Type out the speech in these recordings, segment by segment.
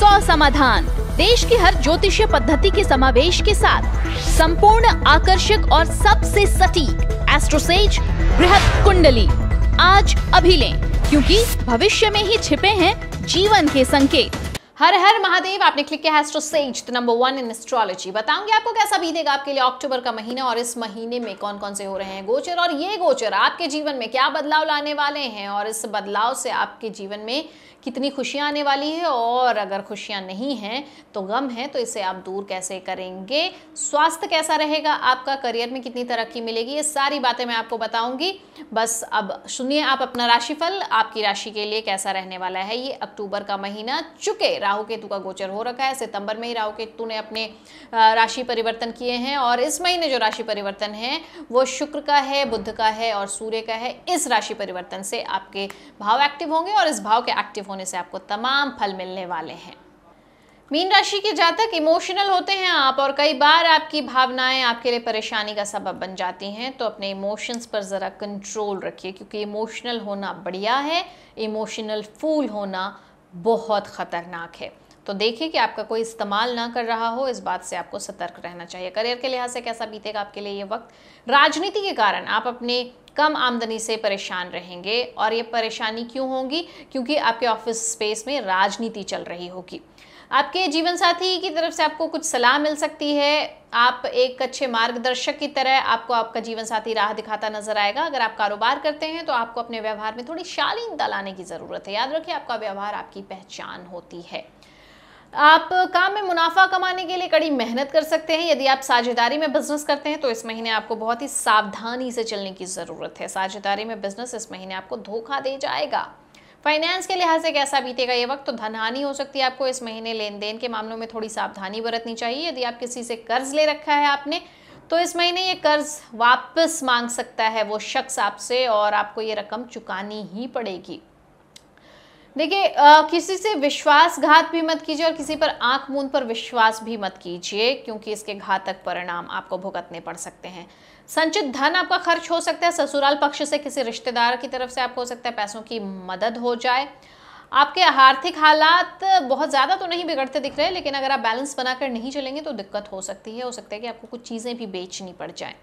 सौ समाधान देश की हर ज्योतिषीय पद्धति के समावेश के साथ संपूर्ण आकर्षक और सबसे सटीक एस्ट्रोसेज बृहद कुंडली आज अभी लें क्योंकि भविष्य में ही छिपे हैं जीवन के संकेत हर हर महादेव आपने क्लिक किया है says the number one in astrology बताऊंगी आपको कैसा बीतेगा आपके लिए अक्टूबर का महीना और इस महीने में कौन कौन से हो रहे हैं गोचर और ये गोचर आपके जीवन में क्या बदलाव लाने वाले हैं और इस बदलाव से आपके जीवन में कितनी खुशियाँ आने वाली है और अगर खुशियाँ नहीं हैं तो गम है तो इसे आप दूर कैसे करेंगे स्वास्थ्य कैसा रहेगा आपका करियर में कितनी तरक्की मिलेगी ये सारी बातें मैं आपको बताऊंगी बस अब सुनिए आप अपना राशिफल आपकी राशि के लिए कैसा रहने वाला है ये अक्टूबर का महीना चुके राहु केतु का गोचर हो रखा है सितंबर में ही राहु केतु ने अपने राशि परिवर्तन किए हैं और इस महीने जो राशि परिवर्तन है वो शुक्र का है बुद्ध का है और सूर्य का है इस राशि परिवर्तन से आपके भाव एक्टिव होंगे और इस भाव के एक्टिव होने से आपको तमाम फल मिलने वाले हैं मीन राशि के जातक इमोशनल होते हैं आप और कई बार आपकी भावनाएं आपके लिए परेशानी का सबब बन जाती हैं तो अपने इमोशंस पर ज़रा कंट्रोल रखिए क्योंकि इमोशनल होना बढ़िया है इमोशनल फूल होना बहुत ख़तरनाक है तो देखिए कि आपका कोई इस्तेमाल ना कर रहा हो इस बात से आपको सतर्क रहना चाहिए करियर के लिहाज से कैसा बीतेगा आपके लिए ये वक्त राजनीति के कारण आप अपने कम आमदनी से परेशान रहेंगे और ये परेशानी क्यों होगी क्योंकि आपके ऑफिस स्पेस में राजनीति चल रही होगी आपके जीवन साथी की तरफ से आपको कुछ सलाह मिल सकती है आप एक अच्छे मार्गदर्शक की तरह आपको आपका जीवन साथी राह दिखाता नजर आएगा अगर आप कारोबार करते हैं तो आपको अपने व्यवहार में थोड़ी शालीनता लाने की ज़रूरत है याद रखिए आपका व्यवहार आपकी पहचान होती है आप काम में मुनाफा कमाने के लिए कड़ी मेहनत कर सकते हैं यदि आप साझेदारी में बिजनेस करते हैं तो इस महीने आपको बहुत ही सावधानी से चलने की ज़रूरत है साझेदारी में बिजनेस इस महीने आपको धोखा दे जाएगा फाइनेंस के लिहाज से कैसा बीतेगा ये वक्त तो धनहानि हो सकती है आपको इस महीने लेन देन के मामलों में थोड़ी सावधानी बरतनी चाहिए यदि आप किसी से कर्ज ले रखा है आपने तो इस महीने ये कर्ज वापस मांग सकता है वो शख्स आपसे और आपको ये रकम चुकानी ही पड़ेगी देखिए किसी से विश्वासघात भी मत कीजिए और किसी पर आंख मूंद पर विश्वास भी मत कीजिए क्योंकि इसके घातक परिणाम आपको भुगतने पड़ सकते हैं संचित धन आपका खर्च हो सकता है ससुराल पक्ष से किसी रिश्तेदार की तरफ से आपको हो सकता है पैसों की मदद हो जाए आपके आर्थिक हालात बहुत ज़्यादा तो नहीं बिगड़ते दिख रहे लेकिन अगर आप बैलेंस बनाकर नहीं चलेंगे तो दिक्कत हो सकती है हो सकता है कि आपको कुछ चीज़ें भी बेचनी पड़ जाएँ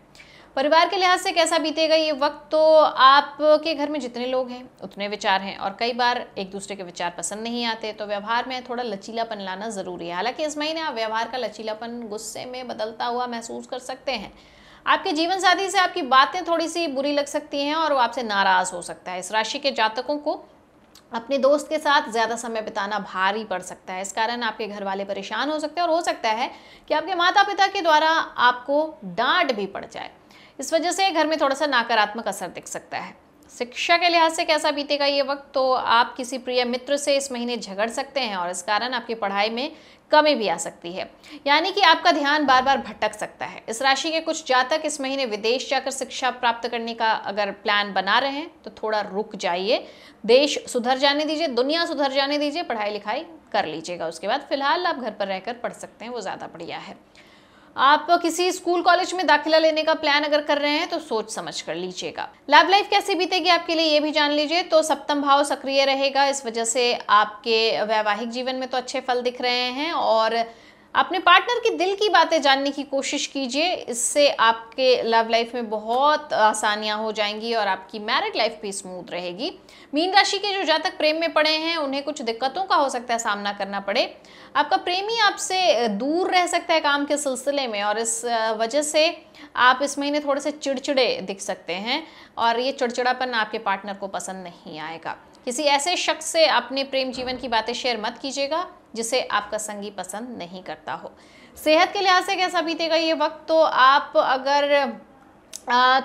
परिवार के लिहाज से कैसा बीतेगा ये वक्त तो आपके घर में जितने लोग हैं उतने विचार हैं और कई बार एक दूसरे के विचार पसंद नहीं आते तो व्यवहार में थोड़ा लचीलापन लाना ज़रूरी है हालांकि इस महीने आप व्यवहार का लचीलापन गुस्से में बदलता हुआ महसूस कर सकते हैं आपके जीवन साथी से आपकी बातें थोड़ी सी बुरी लग सकती हैं और वो आपसे नाराज़ हो सकता है इस राशि के जातकों को अपने दोस्त के साथ ज़्यादा समय बिताना भारी पड़ सकता है इस कारण आपके घर वाले परेशान हो सकते हैं और हो सकता है कि आपके माता पिता के द्वारा आपको डांट भी पड़ जाए इस वजह से घर में थोड़ा सा नकारात्मक असर दिख सकता है शिक्षा के लिहाज से कैसा बीतेगा ये वक्त तो आप किसी प्रिय मित्र से इस महीने झगड़ सकते हैं और इस कारण आपकी पढ़ाई में कमी भी आ सकती है यानी कि आपका ध्यान बार बार भटक सकता है इस राशि के कुछ जातक इस महीने विदेश जाकर शिक्षा प्राप्त करने का अगर प्लान बना रहे हैं तो थोड़ा रुक जाइए देश सुधर जाने दीजिए दुनिया सुधर जाने दीजिए पढ़ाई लिखाई कर लीजिएगा उसके बाद फिलहाल आप घर पर रहकर पढ़ सकते हैं वो ज़्यादा बढ़िया है आप किसी स्कूल कॉलेज में दाखिला लेने का प्लान अगर कर रहे हैं तो सोच समझ कर लीजिएगा लैब लाइफ कैसे बीतेगी आपके लिए ये भी जान लीजिए तो सप्तम भाव सक्रिय रहेगा इस वजह से आपके वैवाहिक जीवन में तो अच्छे फल दिख रहे हैं और अपने पार्टनर के दिल की बातें जानने की कोशिश कीजिए इससे आपके लव लाइफ में बहुत आसानियां हो जाएंगी और आपकी मैरिड लाइफ भी स्मूथ रहेगी मीन राशि के जो जातक प्रेम में पड़े हैं उन्हें कुछ दिक्कतों का हो सकता है सामना करना पड़े आपका प्रेमी आपसे दूर रह सकता है काम के सिलसिले में और इस वजह से आप इस महीने थोड़े से चिड़चिड़े दिख सकते हैं और ये चिड़चिड़ापन आपके पार्टनर को पसंद नहीं आएगा किसी ऐसे शख्स से अपने प्रेम जीवन की बातें शेयर मत कीजिएगा जिसे आपका संगी पसंद नहीं करता हो सेहत के लिहाज से कैसा बीतेगा ये वक्त तो आप अगर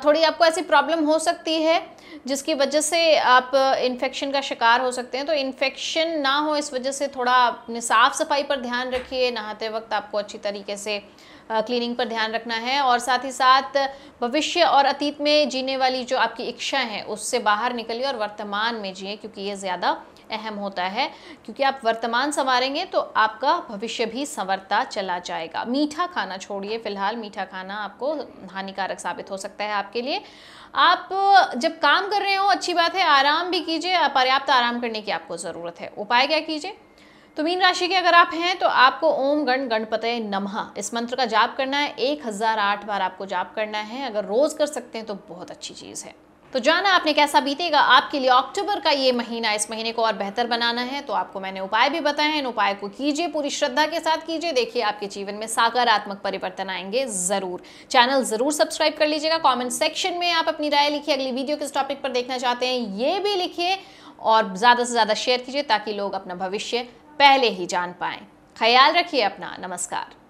थोड़ी आपको ऐसी प्रॉब्लम हो सकती है जिसकी वजह से आप इन्फेक्शन का शिकार हो सकते हैं तो इन्फेक्शन ना हो इस वजह से थोड़ा अपने साफ़ सफाई पर ध्यान रखिए नहाते वक्त आपको अच्छी तरीके से क्लीनिंग पर ध्यान रखना है और साथ ही साथ भविष्य और अतीत में जीने वाली जो आपकी इच्छा है उससे बाहर निकलिए और वर्तमान में जिए क्योंकि ये ज़्यादा अहम होता है क्योंकि आप वर्तमान संवारेंगे तो आपका भविष्य भी संवरता चला जाएगा मीठा खाना छोड़िए फिलहाल मीठा खाना आपको हानिकारक साबित हो सकता है आपके लिए आप जब काम कर रहे हो अच्छी बात है आराम भी कीजिए पर्याप्त आराम करने की आपको ज़रूरत है उपाय क्या कीजिए तो मीन राशि के अगर आप हैं तो आपको ओम गण गणपतय नमः इस मंत्र का जाप करना है एक हजार आठ बार आपको जाप करना है अगर रोज कर सकते हैं तो बहुत अच्छी चीज़ है तो जाना आपने कैसा बीतेगा आपके लिए अक्टूबर का ये महीना इस महीने को और बेहतर बनाना है तो आपको मैंने उपाय भी बताए हैं इन उपाय को कीजिए पूरी श्रद्धा के साथ कीजिए देखिए आपके जीवन में सकारात्मक परिवर्तन आएंगे जरूर चैनल जरूर सब्सक्राइब कर लीजिएगा कमेंट सेक्शन में आप अपनी राय लिखिए अगली वीडियो किस टॉपिक पर देखना चाहते हैं ये भी लिखिए और ज़्यादा से ज़्यादा शेयर कीजिए ताकि लोग अपना भविष्य पहले ही जान पाएं ख्याल रखिए अपना नमस्कार